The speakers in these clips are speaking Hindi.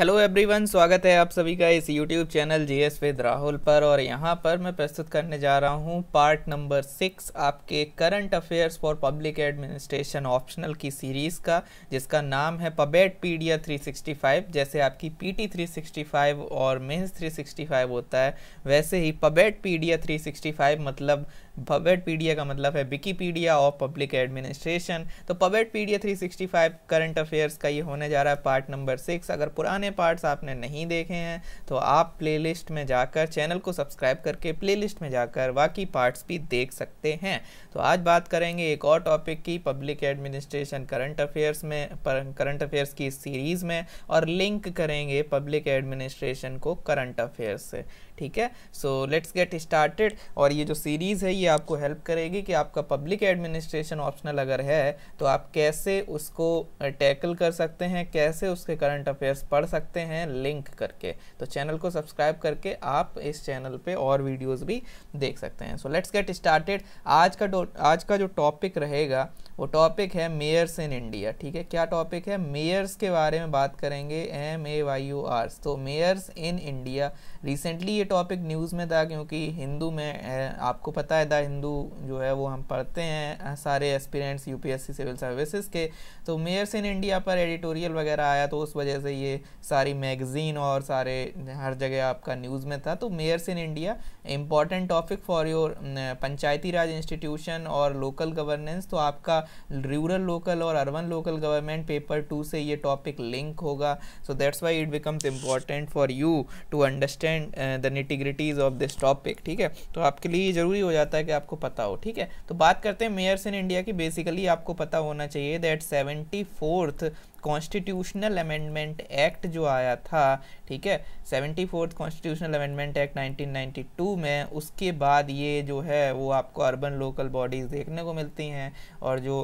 हेलो एवरीवन स्वागत है आप सभी का इस YouTube channel G S with Rahul पर और यहाँ पर मैं प्रस्तुत करने जा रहा हूँ पार्ट नंबर सिक्स आपके current affairs for public administration optional की सीरीज़ का जिसका नाम है पबेट पीडिया 365 जैसे आपकी पीटी 365 और मेंस 365 होता है वैसे ही पबेट पीडिया 365 मतलब पवेट पीडिया का मतलब है विकीपीडिया ऑफ पब्लिक एडमिनिस्ट्रेशन तो पवेट पीडिया 365 करंट अफेयर्स का ये होने जा रहा है पार्ट नंबर सिक्स अगर पुराने पार्ट्स आपने नहीं देखे हैं तो आप प्लेलिस्ट में जाकर चैनल को सब्सक्राइब करके प्लेलिस्ट में जाकर बाकी पार्ट्स भी देख सकते हैं तो आज बात करेंगे एक और टॉपिक की पब्लिक एडमिनिस्ट्रेशन करंट अफेयर्स में करंट अफेयर्स की सीरीज़ में और लिंक करेंगे पब्लिक एडमिनिस्ट्रेशन को करंट अफेयर्स से ठीक है सो लेट्स गेट स्टार्टेड और ये जो सीरीज़ है ये आपको हेल्प करेगी कि आपका पब्लिक एडमिनिस्ट्रेशन ऑप्शनल अगर है तो आप कैसे उसको टैकल कर सकते हैं कैसे उसके करंट अफेयर्स पढ़ सकते हैं लिंक करके तो चैनल को सब्सक्राइब करके आप इस चैनल पे और वीडियोस भी देख सकते हैं सो लेट्स गेट स्टार्टेड आज का आज का जो टॉपिक रहेगा वो टॉपिक है मेयर्स इन इंडिया ठीक है क्या टॉपिक है मेयर्स के बारे में बात करेंगे M A Y U R तो मेयर्स इन इंडिया रिसेंटली ये टॉपिक न्यूज़ में था क्योंकि हिंदू में आपको पता है द हिंदू जो है वो हम पढ़ते हैं सारे एस्पिरेंट्स यू सिविल सर्विसेज के तो मेयर्स इन इंडिया पर एडिटोरियल वगैरह आया तो उस वजह से ये सारी मैगज़ीन और सारे हर जगह आपका न्यूज़ में था तो mayors in India important topic for your Panchayati Raj institution और लोकल गवर्नेंस तो आपका रूरल लोकल और urban local government paper two से ये टॉपिक लिंक होगा so that's why it becomes important for you to understand the nitty gritties of this topic ठीक है तो आपके लिए ज़रूरी हो जाता है कि आपको पता हो ठीक है तो बात करते हैं मेयर्स इन इंडिया की बेसिकली आपको पता होना चाहिए that seventy fourth constitutional amendment act जो आया था ठीक है seventy fourth constitutional amendment act 1992 में उसके बाद ये जो है वो आपको अर्बन लोकल बॉडीज़ देखने को मिलती हैं और जो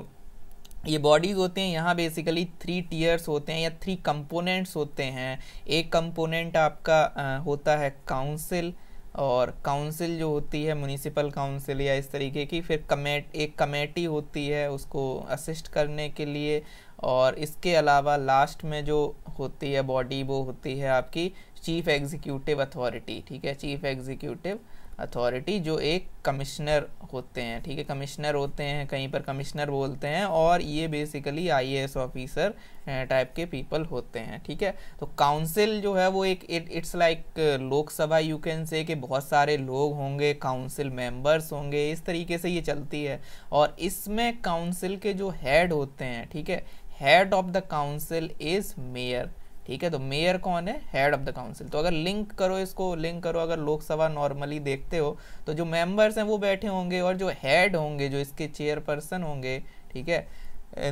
ये बॉडीज़ होते हैं यहाँ बेसिकली थ्री टीयर्स होते हैं या थ्री कंपोनेंट्स होते हैं एक कंपोनेंट आपका आ, होता है काउंसिल और काउंसिल जो होती है म्यूनिसिपल काउंसिल या इस तरीके की फिर कमेट एक कमेटी होती है उसको असिस्ट करने के लिए और इसके अलावा लास्ट में जो होती है बॉडी वो होती है आपकी चीफ एग्जीक्यूटिव अथॉरिटी ठीक है चीफ एग्जीक्यूटिव अथॉरिटी जो एक कमिश्नर होते हैं ठीक है कमिश्नर होते हैं कहीं पर कमिश्नर बोलते हैं और ये बेसिकली आईएएस ऑफिसर टाइप के पीपल होते हैं ठीक है तो काउंसिल जो है वो एक it's like Lok Sabha you can say कि बहुत सारे लोग होंगे काउंसिल मेंबर्स होंगे इस तरीके से ये चलती है और इसमें काउंसिल के जो हेड होते हैं ठीक है head of the council is mayor ठीक है तो मेयर कौन है हेड ऑफ द काउंसिल तो अगर लिंक करो इसको लिंक करो अगर लोकसभा नॉर्मली देखते हो तो जो मेंबर्स हैं वो बैठे होंगे और जो हेड होंगे जो इसके चेयरपर्सन होंगे ठीक है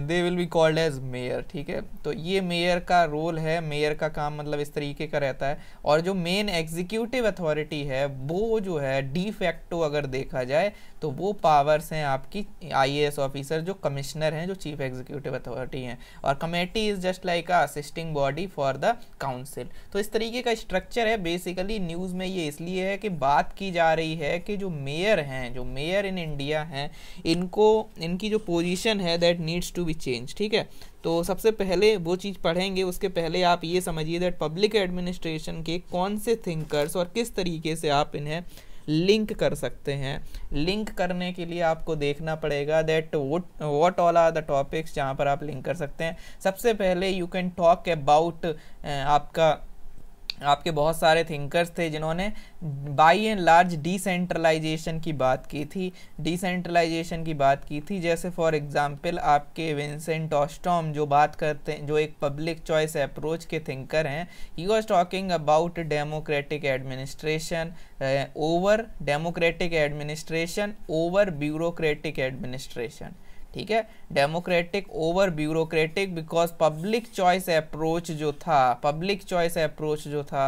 they will be called as mayor ठीक है तो ये मेयर का रोल है मेयर का काम मतलब इस तरीके का रहता है और जो मेन एग्जीक्यूटिव अथॉरिटी है वो जो है डिफेक्टो अगर देखा जाए तो वो पावर्स हैं आपकी आईएएस ऑफिसर जो कमिश्नर हैं जो चीफ एग्जीक्यूटिव अथॉरिटी हैं और committee is just like a assisting body for the council तो इस तरीके का स्ट्रक्चर है बेसिकली न्यूज़ में ये इसलिए है कि बात की जा रही है कि जो मेयर हैं जो मेयर इन इंडिया हैं इनको इनकी जो पोजिशन है that needs needs to be change ठीक है तो सबसे पहले वो चीज़ पढ़ेंगे उसके पहले आप ये समझिए दैट पब्लिक एडमिनिस्ट्रेशन के कौन से थिंकर्स और किस तरीके से आप इन्हें लिंक कर सकते हैं लिंक करने के लिए आपको देखना पड़ेगा that what what all are the topics जहाँ पर आप लिंक कर सकते हैं सबसे पहले यू कैन टॉक अबाउट आपका आपके बहुत सारे थिंकर्स थे जिन्होंने बाई एंड लार्ज डिसेंट्रलाइजेशन की बात की थी डिसेंट्रलाइजेशन की बात की थी जैसे फॉर एग्जांपल आपके विंसेंट ऑस्टॉम जो बात करते हैं जो एक पब्लिक चॉइस अप्रोच के थिंकर हैं he was talking about democratic administration over democratic administration over bureaucratic administration ठीक है democratic over bureaucratic because public choice approach जो था पब्लिक चॉइस अप्रोच जो था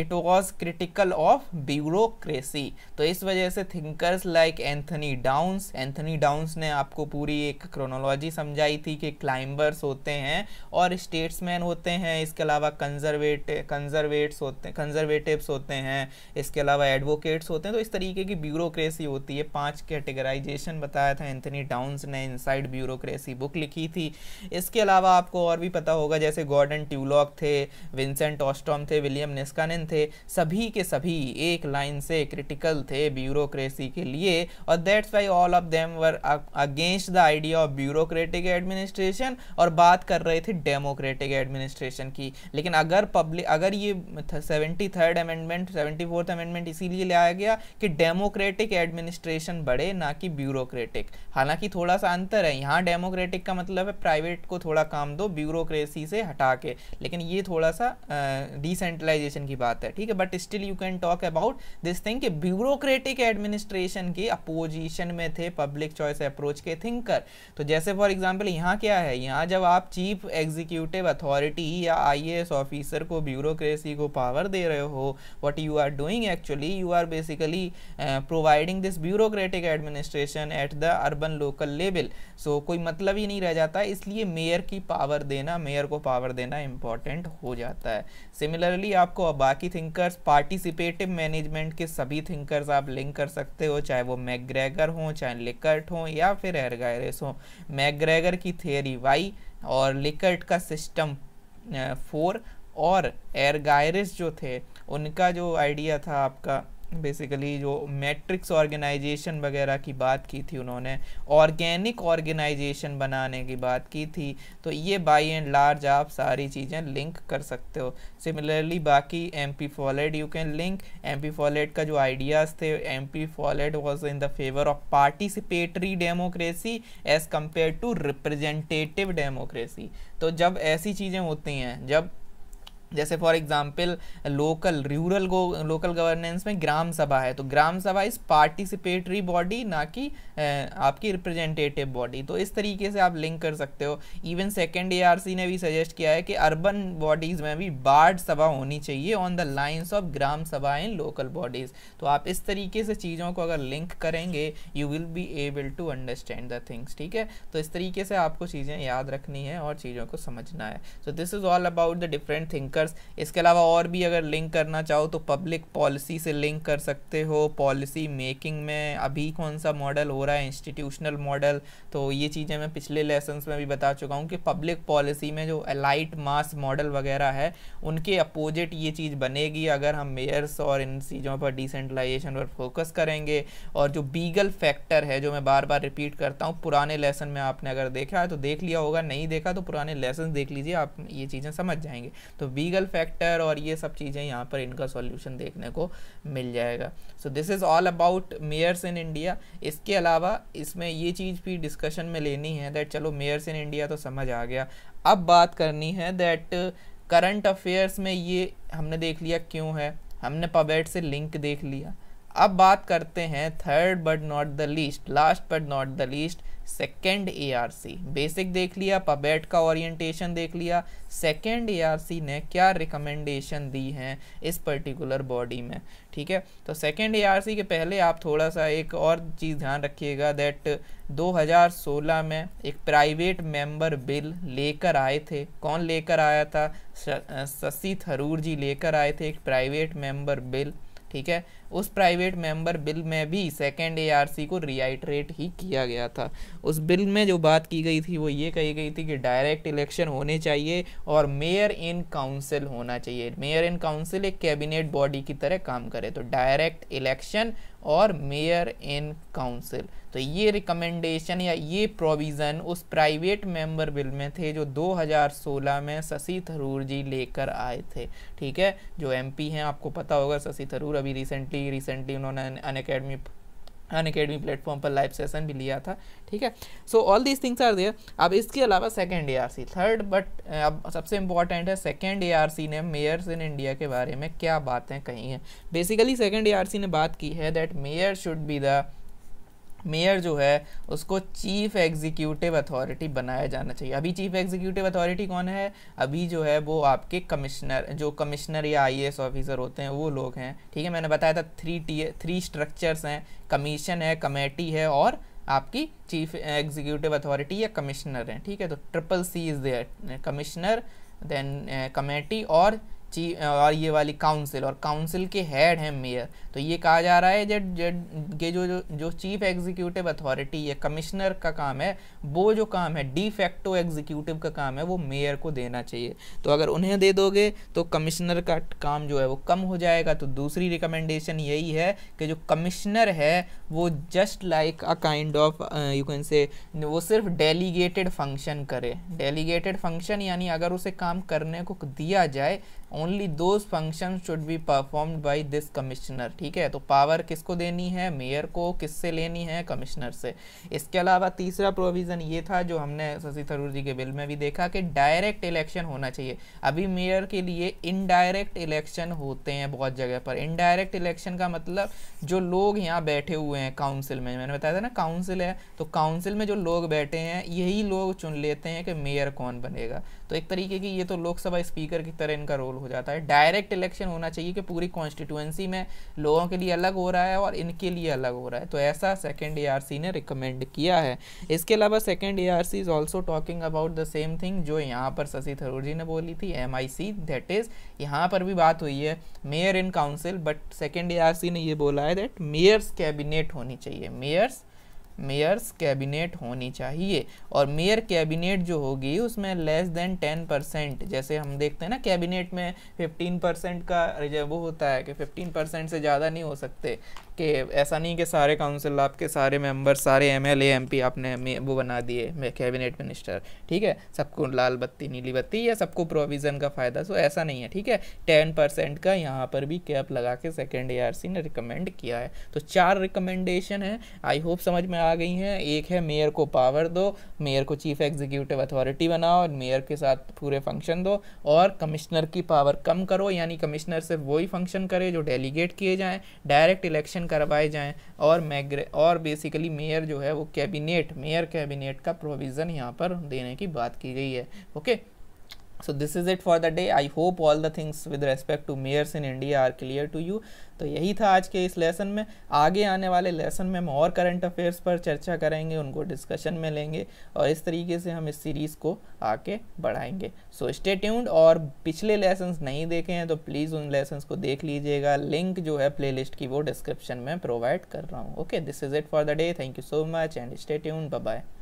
it was critical of bureaucracy तो इस वजह से thinkers like Anthony Downs Anthony Downs ने आपको पूरी एक क्रोनोलॉजी समझाई थी कि क्लाइंबर्स होते हैं और स्टेट्समैन होते हैं इसके अलावा कंजर्वेट कंजर्वेट्स होते कंजर्वेटिव्स होते हैं इसके अलावा एडवोकेट्स होते हैं तो इस तरीके की ब्यूरोक्रेसी होती है पाँच कैटेगराइजेशन बताया था एंथनी डाउंस ने इन इनसाइड ब्यूरोक्रेसी बुक लिखी थी इसके अलावा आपको और भी पता होगा जैसे गॉर्डन ट्यूलॉक थे विंसेंट ऑस्टॉम थे विलियम निस्कानन थे सभी के सभी एक लाइन से क्रिटिकल थे ब्यूरोक्रेसी के लिए और that's why all of them were against the idea of bureaucratic administration और बात कर रहे थे डेमोक्रेटिक एडमिनिस्ट्रेशन की लेकिन अगर पब्लिक अगर ये seventy third amendment seventy fourth amendment इसीलिए लाया गया कि डेमोक्रेटिक एडमिनिस्ट्रेशन बढ़े ना कि ब्यूरोक्रेटिक हालांकि थोड़ा सा अंतर बेहतर है यहाँ डेमोक्रेटिक का मतलब है प्राइवेट को थोड़ा काम दो ब्यूरोक्रेसी से हटा के लेकिन ये थोड़ा सा डिसेंट्रलाइजेशन uh, की बात है ठीक है but still you can talk about this thing कि ब्यूरोक्रेटिक एडमिनिस्ट्रेशन के अपोजिशन में थे पब्लिक चॉइस अप्रोच के थिंकर तो जैसे फॉर एग्जाम्पल यहाँ क्या है यहाँ जब आप चीफ एग्जीक्यूटिव अथॉरिटी या आई ऑफिसर को ब्यूरोक्रेसी को पावर दे रहे हो what you are doing actually you are basically providing this bureaucratic administration at the urban local level so so, कोई मतलब ही नहीं रह जाता है इसलिए मेयर की पावर देना मेयर को पावर देना इम्पॉर्टेंट हो जाता है सिमिलरली आपको बाकी थिंकर्स पार्टिसिपेटिव मैनेजमेंट के सभी थिंकर्स आप लिंक कर सकते हो चाहे वो मैग्रेगर हों चाहे लिकर्ट हों या फिर एरगायरेस हों मैग्रेगर की थेरी वाई और लिकर्ट का सिस्टम फोर uh, और एरगायरेस जो थे उनका जो आइडिया था आपका बेसिकली जो मैट्रिक्स ऑर्गेनाइजेशन वगैरह की बात की थी उन्होंने ऑर्गेनिक ऑर्गेनाइजेशन बनाने की बात की थी तो ये बाई एंड लार्ज आप सारी चीज़ें लिंक कर सकते हो सिमिलरली बाकी M P Follett you can link M P Follett का जो आइडियाज़ थे M P Follett was in the favour of participatory democracy as compare to representative democracy तो जब ऐसी चीज़ें होती हैं जब जैसे for example local rural local governance में ग्राम सभा है तो ग्राम सभा इस पार्टिसिपेटरी बॉडी ना कि आपकी रिप्रेजेंटेटिव बॉडी तो इस तरीके से आप लिंक कर सकते हो इवन सेकेंड ए ने भी सजेस्ट किया है कि अर्बन बॉडीज़ में भी बार्ड सभा होनी चाहिए on the lines of Gram Sabha in local bodies तो आप इस तरीके से चीज़ों को अगर लिंक करेंगे you will be able to understand the things ठीक है तो इस तरीके से आपको चीज़ें याद रखनी है और चीज़ों को समझना है so this is all about the different think linkers इसके अलावा और भी अगर लिंक करना चाहो तो पब्लिक पॉलिसी से लिंक कर सकते हो पॉलिसी मेकिंग में अभी कौन सा मॉडल हो रहा है इंस्टीट्यूशनल मॉडल तो ये चीज़ें मैं पिछले लेसन्स में भी बता चुका हूँ कि पब्लिक पॉलिसी में जो अलाइट मास मॉडल वगैरह है उनके अपोजिट ये चीज़ बनेगी अगर हम मेयर्स और इन चीज़ों पर डिसेंट्रलाइजेशन पर फोकस करेंगे और जो बीगल फैक्टर है जो मैं बार बार रिपीट करता हूँ पुराने लेसन में आपने अगर देखा है तो देख लिया होगा नहीं देखा तो पुराने लेसन देख लीजिए आप ये चीज़ें समझ जाएंगे तो बी लीगल फैक्टर और ये सब चीज़ें यहाँ पर इनका सॉल्यूशन देखने को मिल जाएगा so this is all about mayors in India इसके अलावा इसमें ये चीज़ भी डिस्कशन में लेनी है दैट चलो मेयर्स इन इंडिया तो समझ आ गया अब बात करनी है दैट करंट अफेयर्स में ये हमने देख लिया क्यों है हमने पबेट से लिंक देख लिया अब बात करते हैं third but not the least last but not the least second A R C basic देख लिया पबेट का ओरिएंटेशन देख लिया सेकेंड ए आर सी ने क्या रिकमेंडेशन दी हैं इस पर्टिकुलर बॉडी में ठीक है तो सेकेंड ए आर सी के पहले आप थोड़ा सा एक और चीज़ ध्यान रखिएगा दैट 2016 में एक प्राइवेट मेंबर बिल लेकर आए थे कौन लेकर आया था शशि थरूर जी लेकर आए थे एक प्राइवेट मेंबर बिल ठीक है उस प्राइवेट मेंबर बिल में भी सेकेंड एआरसी को रिहाइट्रेट ही किया गया था उस बिल में जो बात की गई थी वो ये कही गई थी कि डायरेक्ट इलेक्शन होने चाहिए और मेयर इन काउंसिल होना चाहिए मेयर इन काउंसिल एक कैबिनेट बॉडी की तरह काम करे तो डायरेक्ट इलेक्शन और मेयर इन काउंसिल तो ये रिकमेंडेशन या ये प्रोविज़न उस प्राइवेट मेंबर बिल में थे जो 2016 में शशि थरूर जी लेकर आए थे ठीक है जो एमपी हैं आपको पता होगा शशि थरूर अभी रिसेंटली रिसेंटली उन्होंने Unacademy Unacademy platform पर लाइव सेशन भी लिया था ठीक है so all these things are there अब इसके अलावा सेकेंड ए थर्ड बट अब सबसे इम्पॉर्टेंट है सेकेंड ए ने मेयर्स इन इंडिया के बारे में क्या बातें कही हैं बेसिकली सेकेंड ए ने बात की है that mayor should be the mayor जो है उसको चीफ एग्जीक्यूटिव अथॉरिटी बनाया जाना चाहिए अभी चीफ एग्जीक्यूटिव अथॉरिटी कौन है अभी जो है वो आपके कमिश्नर जो कमिश्नर या आई ऑफिसर होते हैं वो लोग हैं ठीक है मैंने बताया था थ्री टी थ्री स्ट्रक्चर्स हैं कमीशन है कमेटी है और आपकी चीफ एग्जीक्यूटिव अथॉरिटी या कमिश्नर हैं ठीक है तो triple C is there commissioner then committee और ची और ये वाली काउंसिल और काउंसिल के हेड हैं मेयर तो ये कहा जा रहा है जे जेड के जो जो चीफ एग्जीक्यूटिव अथॉरिटी या कमिश्नर का काम है वो जो काम है डिफेक्टो एग्जीक्यूटिव का काम है वो मेयर को देना चाहिए तो अगर उन्हें दे दोगे तो कमिश्नर का काम जो है वो कम हो जाएगा तो दूसरी रिकमेंडेशन यही है कि जो कमिश्नर है वो just like a kind of you can say वो सिर्फ डेलीगेटेड फंक्शन करे डेलीगेटेड फंक्शन यानी अगर उसे काम करने को दिया जाए only those function should be performed by this commissioner ठीक है तो पावर किसको देनी है मेयर को किससे लेनी है कमिश्नर से इसके अलावा तीसरा प्रोविज़न ये था जो हमने शशि थरूर जी के बिल में भी देखा कि डायरेक्ट इलेक्शन होना चाहिए अभी मेयर के लिए इनडायरेक्ट इलेक्शन होते हैं बहुत जगह पर इनडायरेक्ट इलेक्शन का मतलब जो लोग यहाँ बैठे हुए हैं काउंसिल में मैंने बताया था ना काउंसिल है तो काउंसिल में जो लोग बैठे हैं यही लोग चुन लेते हैं कि मेयर कौन बनेगा तो एक तरीके की ये तो लोकसभा स्पीकर की तरह इनका रोल हो जाता है डायरेक्ट इलेक्शन होना चाहिए कि पूरी कॉन्स्टिट्यूएंसी में लोगों के लिए अलग हो रहा है और इनके लिए अलग हो रहा है तो ऐसा सेकेंड ए ने रिकमेंड किया है इसके अलावा second A is also talking about the same thing जो यहाँ पर शशि थरूर जी ने बोली थी M I C that is यहाँ पर भी बात हुई है mayor in council but second A ने ये बोला है दैट मेयर्स कैबिनेट होनी चाहिए मेयर्स मेयर्स कैबिनेट होनी चाहिए और मेयर कैबिनेट जो होगी उसमें लेस देन टेन परसेंट जैसे हम देखते हैं ना कैबिनेट में फिफ्टीन परसेंट का वो होता है कि फिफ्टीन परसेंट से ज़्यादा नहीं हो सकते कि ऐसा नहीं कि सारे काउंसिल आपके सारे मेंबर सारे एम एल एमपी आपने वो बना दिए कैबिनेट मिनिस्टर ठीक है सबको लाल बत्ती नीली बत्ती या सबको प्रोविज़न का फ़ायदा सो तो ऐसा नहीं है ठीक है टेन परसेंट का यहाँ पर भी कैप लगा के सेकेंड ए ने रिकमेंड किया है तो चार रिकमेंडेशन है आई होप समझ में आ गई हैं एक है मेयर को पावर दो मेयर को चीफ एग्जीक्यूटिव अथॉरिटी बनाओ और मेयर के साथ पूरे फंक्शन दो और कमिश्नर की पावर कम करो यानी कमिश्नर सिर्फ वही फंक्शन करे जो डेलीगेट किए जाएँ डायरेक्ट इलेक्शन करवाए जाएँ और मैग्रे और बेसिकली मेयर जो है वो कैबिनेट मेयर कैबिनेट का प्रोविज़न यहाँ पर देने की बात की गई है okay so this is it for the day I hope all the things with respect to mayors in India are clear to you तो यही था आज के इस लेसन में आगे आने वाले लेसन में हम और करंट अफेयर्स पर चर्चा करेंगे उनको डिस्कशन में लेंगे और इस तरीके से हम इस सीरीज़ को आगे बढ़ाएंगे सो स्टे ट्यून्ड और पिछले लेसन नहीं देखे हैं तो प्लीज़ उन लेसन को देख लीजिएगा लिंक जो है लिस्ट की वो डिस्क्रिप्शन में प्रोवाइड कर रहा हूँ okay this is it for the day thank you so much and stay tuned bye